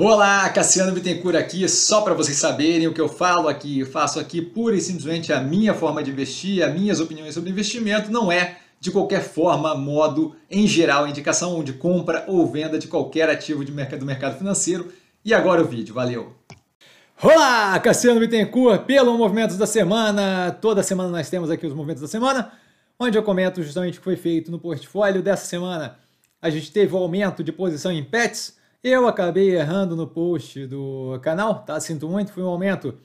Olá, Cassiano Bittencourt aqui, só para vocês saberem o que eu falo aqui, eu faço aqui pura e simplesmente a minha forma de investir, as minhas opiniões sobre investimento, não é de qualquer forma, modo, em geral, indicação de compra ou venda de qualquer ativo de mercado, do mercado financeiro. E agora o vídeo, valeu! Olá, Cassiano Bittencourt, pelo Movimentos da Semana. Toda semana nós temos aqui os Movimentos da Semana, onde eu comento justamente o que foi feito no portfólio dessa semana. A gente teve o aumento de posição em pets, eu acabei errando no post do canal, tá? Sinto muito, foi um aumento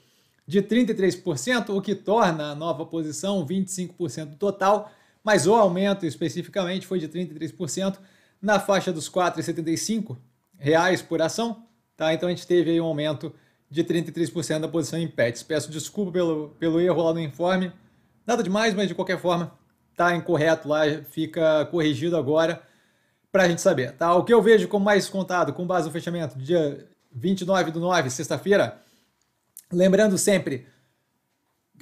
de 33%, o que torna a nova posição 25% do total, mas o aumento especificamente foi de 33% na faixa dos R$ 4,75 por ação, tá? Então a gente teve aí um aumento de 33% da posição em pets. Peço desculpa pelo, pelo erro lá no informe. Nada demais, mas de qualquer forma, tá incorreto lá, fica corrigido agora para a gente saber, tá? O que eu vejo como mais contado com base no fechamento dia 29 do 9, sexta-feira, lembrando sempre,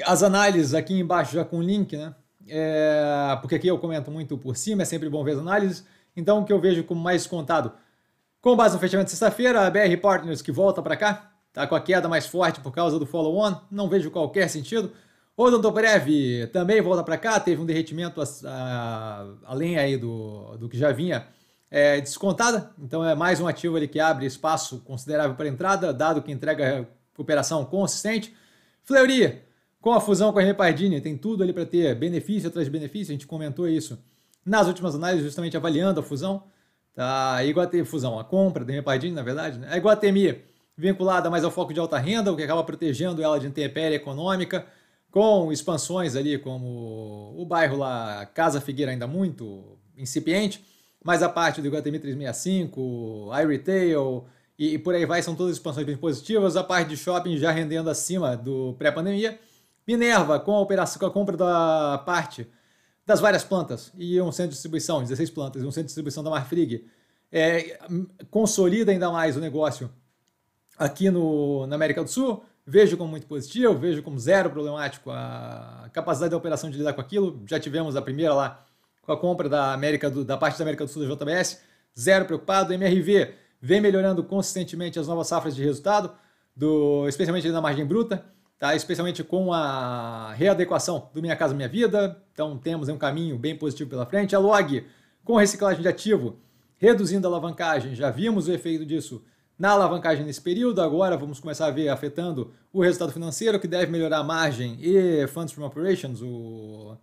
as análises aqui embaixo já com link, né? É, porque aqui eu comento muito por cima, é sempre bom ver as análises. Então, o que eu vejo como mais contado com base no fechamento de sexta-feira, a BR Partners que volta para cá, tá com a queda mais forte por causa do follow-on, não vejo qualquer sentido. O Breve também volta para cá, teve um derretimento a, a, além aí do, do que já vinha é descontada, então é mais um ativo ali que abre espaço considerável para entrada, dado que entrega operação consistente. Fleury, com a fusão com a Repardini, tem tudo ali para ter benefício atrás de benefício, a gente comentou isso nas últimas análises, justamente avaliando a fusão. Tá, fusão, a compra da Repardini, na verdade, né? A Iguatemi vinculada mais ao foco de alta renda, o que acaba protegendo ela de intempéria econômica, com expansões ali como o bairro lá, Casa Figueira ainda muito incipiente, mas a parte do Iguatemi 365, iRetail e, e por aí vai, são todas expansões bem positivas. A parte de shopping já rendendo acima do pré-pandemia. Minerva, com a, operação, com a compra da parte das várias plantas e um centro de distribuição, 16 plantas, e um centro de distribuição da Marfrig, é, consolida ainda mais o negócio aqui no, na América do Sul. Vejo como muito positivo, vejo como zero problemático a capacidade da operação de lidar com aquilo. Já tivemos a primeira lá com a compra da América do, da parte da América do Sul da JBS, zero preocupado. MRV vem melhorando consistentemente as novas safras de resultado, do, especialmente na margem bruta, tá? especialmente com a readequação do Minha Casa Minha Vida. Então temos um caminho bem positivo pela frente. A Log, com reciclagem de ativo, reduzindo a alavancagem, já vimos o efeito disso na alavancagem nesse período. Agora vamos começar a ver afetando o resultado financeiro, que deve melhorar a margem e funds from operations, o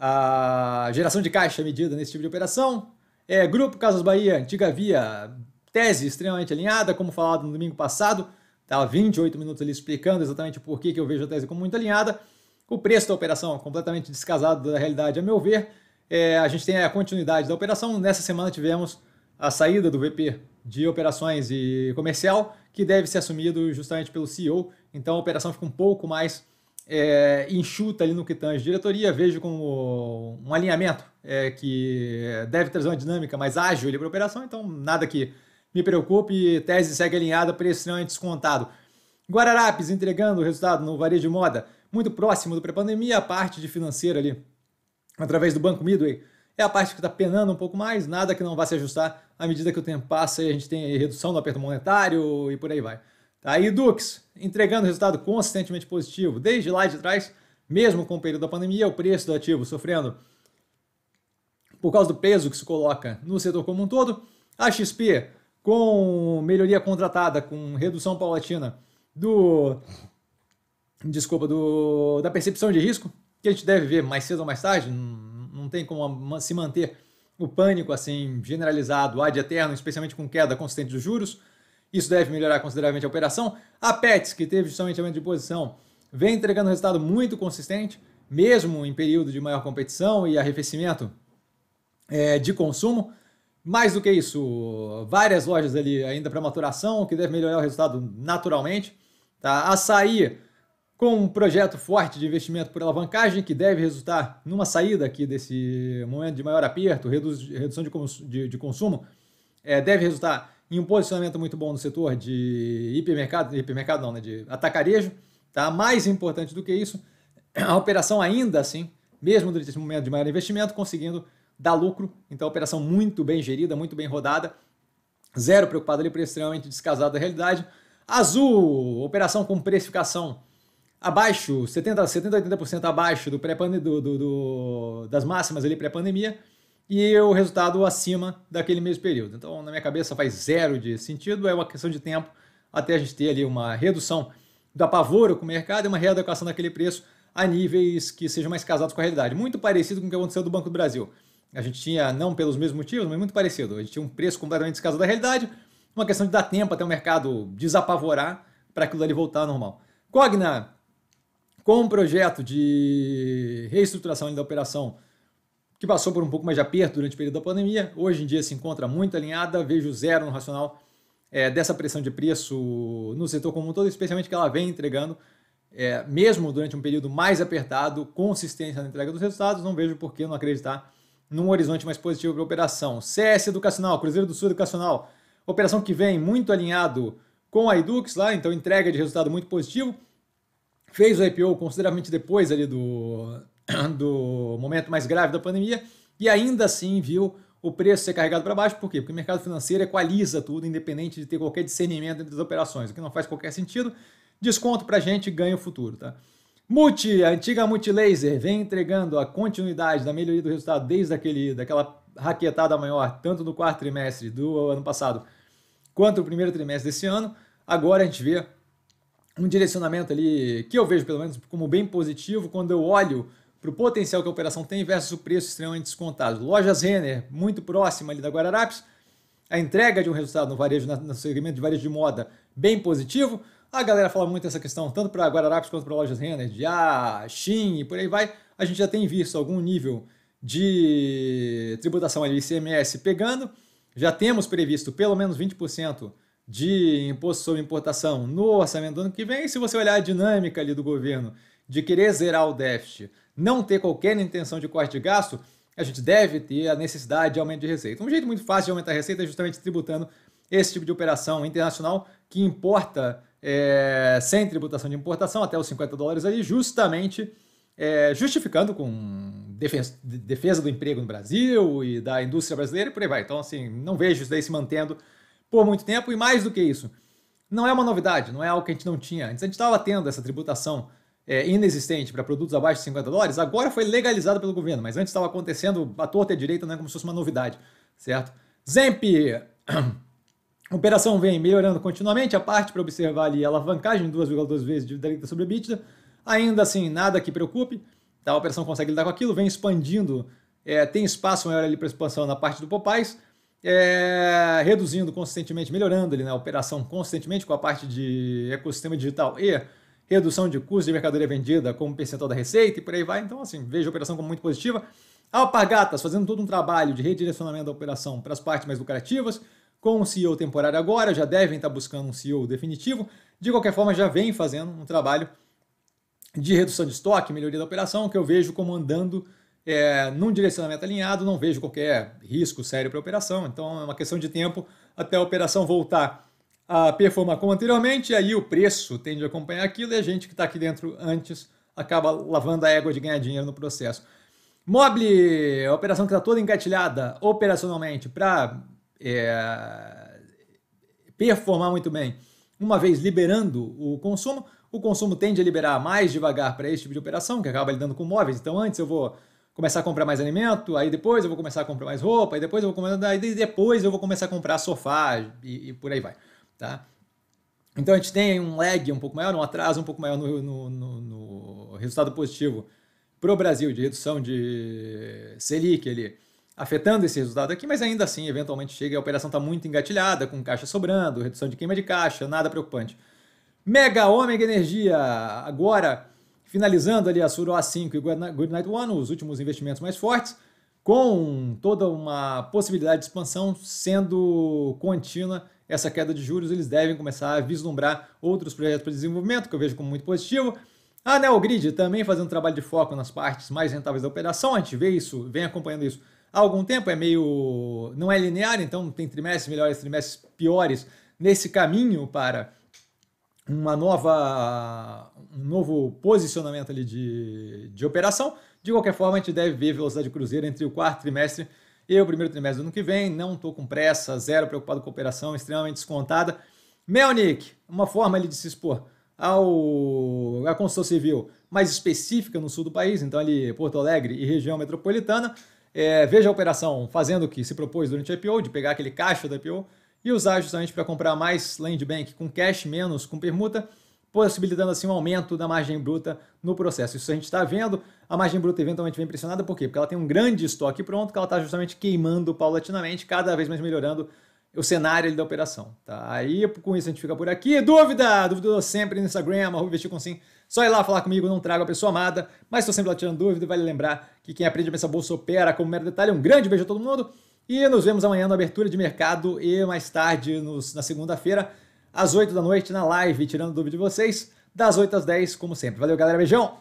a geração de caixa é medida nesse tipo de operação. É, grupo Casas Bahia, antiga via, tese extremamente alinhada, como falado no domingo passado, tá estava 28 minutos ali explicando exatamente por que, que eu vejo a tese como muito alinhada. O preço da operação completamente descasado da realidade, a meu ver. É, a gente tem a continuidade da operação. Nessa semana tivemos a saída do VP de operações e comercial, que deve ser assumido justamente pelo CEO. Então a operação fica um pouco mais é, enxuta ali no que tange diretoria, vejo como um alinhamento é, que deve trazer uma dinâmica mais ágil para a operação, então nada que me preocupe, tese segue alinhada, preço não é descontado. Guararapes entregando o resultado no varejo de moda, muito próximo do pré-pandemia, a parte de financeira ali, através do Banco Midway, é a parte que está penando um pouco mais, nada que não vá se ajustar à medida que o tempo passa e a gente tem redução do aperto monetário e por aí vai. Tá? E Dux, entregando resultado consistentemente positivo desde lá de trás, mesmo com o período da pandemia, o preço do ativo sofrendo por causa do peso que se coloca no setor como um todo. A XP, com melhoria contratada, com redução paulatina do. Desculpa, do, da percepção de risco, que a gente deve ver mais cedo ou mais tarde, não tem como se manter o pânico assim generalizado, ad eterno, especialmente com queda consistente dos juros. Isso deve melhorar consideravelmente a operação. A Pets, que teve justamente aumento de posição, vem entregando resultado muito consistente, mesmo em período de maior competição e arrefecimento é, de consumo. Mais do que isso, várias lojas ali ainda para maturação, que deve melhorar o resultado naturalmente. Tá? Açaí, com um projeto forte de investimento por alavancagem, que deve resultar numa saída aqui desse momento de maior aperto, redução de, consumo, é, deve resultar em um posicionamento muito bom no setor de hipermercado, hipermercado não, né, de atacarejo, tá? Mais importante do que isso, a operação ainda assim, mesmo durante esse momento de maior investimento, conseguindo dar lucro. Então, operação muito bem gerida, muito bem rodada, zero preocupado ali por extremamente descasado da realidade. Azul, operação com precificação abaixo, 70, 70 80% abaixo do pré do, do, do, das máximas ali pré-pandemia e o resultado acima daquele mesmo período. Então, na minha cabeça, faz zero de sentido, é uma questão de tempo até a gente ter ali uma redução do apavoro com o mercado e uma readequação daquele preço a níveis que sejam mais casados com a realidade. Muito parecido com o que aconteceu do Banco do Brasil. A gente tinha, não pelos mesmos motivos, mas muito parecido. A gente tinha um preço completamente descasado da realidade, uma questão de dar tempo até o mercado desapavorar para aquilo ali voltar ao normal. Cogna, com um projeto de reestruturação da operação que passou por um pouco mais de aperto durante o período da pandemia, hoje em dia se encontra muito alinhada, vejo zero no racional é, dessa pressão de preço no setor como um todo, especialmente que ela vem entregando, é, mesmo durante um período mais apertado, consistência na entrega dos resultados, não vejo por que não acreditar num horizonte mais positivo para a operação. CS Educacional, Cruzeiro do Sul Educacional, operação que vem muito alinhado com a Edux lá, então entrega de resultado muito positivo. Fez o IPO consideravelmente depois ali do, do momento mais grave da pandemia e ainda assim viu o preço ser carregado para baixo. Por quê? Porque o mercado financeiro equaliza tudo, independente de ter qualquer discernimento entre as operações, o que não faz qualquer sentido. Desconto para a gente ganha o futuro. Tá? Multi, a antiga Multilaser, vem entregando a continuidade da melhoria do resultado desde aquele, daquela raquetada maior, tanto no quarto trimestre do ano passado, quanto no primeiro trimestre desse ano. Agora a gente vê um direcionamento ali que eu vejo pelo menos como bem positivo quando eu olho para o potencial que a operação tem versus o preço extremamente descontado. Lojas Renner, muito próxima ali da Guararapes, a entrega de um resultado no varejo, no segmento de varejo de moda, bem positivo. A galera fala muito essa questão, tanto para Guararapes quanto para Lojas Renner, de ah, Xin e por aí vai. A gente já tem visto algum nível de tributação ali, ICMS pegando. Já temos previsto pelo menos 20% de imposto sobre importação no orçamento do ano que vem. Se você olhar a dinâmica ali do governo, de querer zerar o déficit, não ter qualquer intenção de corte de gasto, a gente deve ter a necessidade de aumento de receita. Um jeito muito fácil de aumentar a receita é justamente tributando esse tipo de operação internacional que importa é, sem tributação de importação até os 50 dólares ali, justamente é, justificando com defesa, defesa do emprego no Brasil e da indústria brasileira e por aí vai. Então, assim, não vejo isso daí se mantendo por muito tempo e mais do que isso. Não é uma novidade, não é algo que a gente não tinha. Antes a gente estava tendo essa tributação é, inexistente para produtos abaixo de 50 dólares, agora foi legalizado pelo governo, mas antes estava acontecendo a torta e a direita, né, como se fosse uma novidade, certo? Zemp! Operação vem melhorando continuamente, a parte para observar ali a alavancagem 2,2 vezes de direita sobre EBITDA, ainda assim nada que preocupe, tá? a operação consegue lidar com aquilo, vem expandindo, é, tem espaço maior ali para expansão na parte do Popais, é, reduzindo consistentemente, melhorando ali na operação consistentemente com a parte de ecossistema digital e redução de custo de mercadoria vendida como percentual da receita e por aí vai. Então, assim, vejo a operação como muito positiva. Alpargatas fazendo todo um trabalho de redirecionamento da operação para as partes mais lucrativas, com um CEO temporário agora, já devem estar buscando um CEO definitivo. De qualquer forma, já vem fazendo um trabalho de redução de estoque, melhoria da operação, que eu vejo como andando é, num direcionamento alinhado, não vejo qualquer risco sério para a operação. Então, é uma questão de tempo até a operação voltar a performar como anteriormente, e aí o preço tende a acompanhar aquilo e a gente que está aqui dentro antes acaba lavando a égua de ganhar dinheiro no processo. Mobile, a operação que está toda engatilhada operacionalmente para é, performar muito bem, uma vez liberando o consumo, o consumo tende a liberar mais devagar para esse tipo de operação, que acaba lidando com móveis. Então, antes eu vou começar a comprar mais alimento, aí depois eu vou começar a comprar mais roupa, aí depois eu vou começar, aí depois eu vou começar a comprar sofá e, e por aí vai. Tá? Então a gente tem um lag um pouco maior, um atraso um pouco maior no, no, no, no resultado positivo para o Brasil de redução de Selic ali, afetando esse resultado aqui, mas ainda assim, eventualmente chega, a operação está muito engatilhada, com caixa sobrando, redução de queima de caixa, nada preocupante. Mega Ômega Energia, agora finalizando ali a a 5 e Good Night One, os últimos investimentos mais fortes, com toda uma possibilidade de expansão sendo contínua essa queda de juros, eles devem começar a vislumbrar outros projetos para desenvolvimento, que eu vejo como muito positivo. A Neogrid também fazendo um trabalho de foco nas partes mais rentáveis da operação, a gente vê isso, vem acompanhando isso há algum tempo, é meio. não é linear, então tem trimestres melhores, trimestres piores nesse caminho para uma nova, um novo posicionamento ali de, de operação. De qualquer forma, a gente deve ver velocidade cruzeiro entre o quarto trimestre eu, primeiro trimestre do ano que vem, não estou com pressa, zero preocupado com operação, extremamente descontada. Melnick, uma forma ele de se expor ao, à construção civil mais específica no sul do país, então ali Porto Alegre e região metropolitana. É, veja a operação fazendo o que se propôs durante a IPO, de pegar aquele caixa da IPO e usar justamente para comprar mais land bank com cash, menos com permuta possibilitando assim um aumento da margem bruta no processo. Isso a gente está vendo, a margem bruta eventualmente vem pressionada, por quê? Porque ela tem um grande estoque pronto, que ela está justamente queimando paulatinamente, cada vez mais melhorando o cenário da operação. Tá? Aí com isso a gente fica por aqui. Dúvida? Dúvida sempre no Instagram, arroba investir com sim. Só ir lá falar comigo, não trago a pessoa amada, mas estou sempre lá tirando dúvida. Vale lembrar que quem aprende a pensar bolsa opera como mero detalhe. Um grande beijo a todo mundo e nos vemos amanhã na abertura de mercado e mais tarde nos, na segunda-feira às 8 da noite na live, tirando dúvida de vocês, das 8 às 10, como sempre. Valeu, galera. Beijão!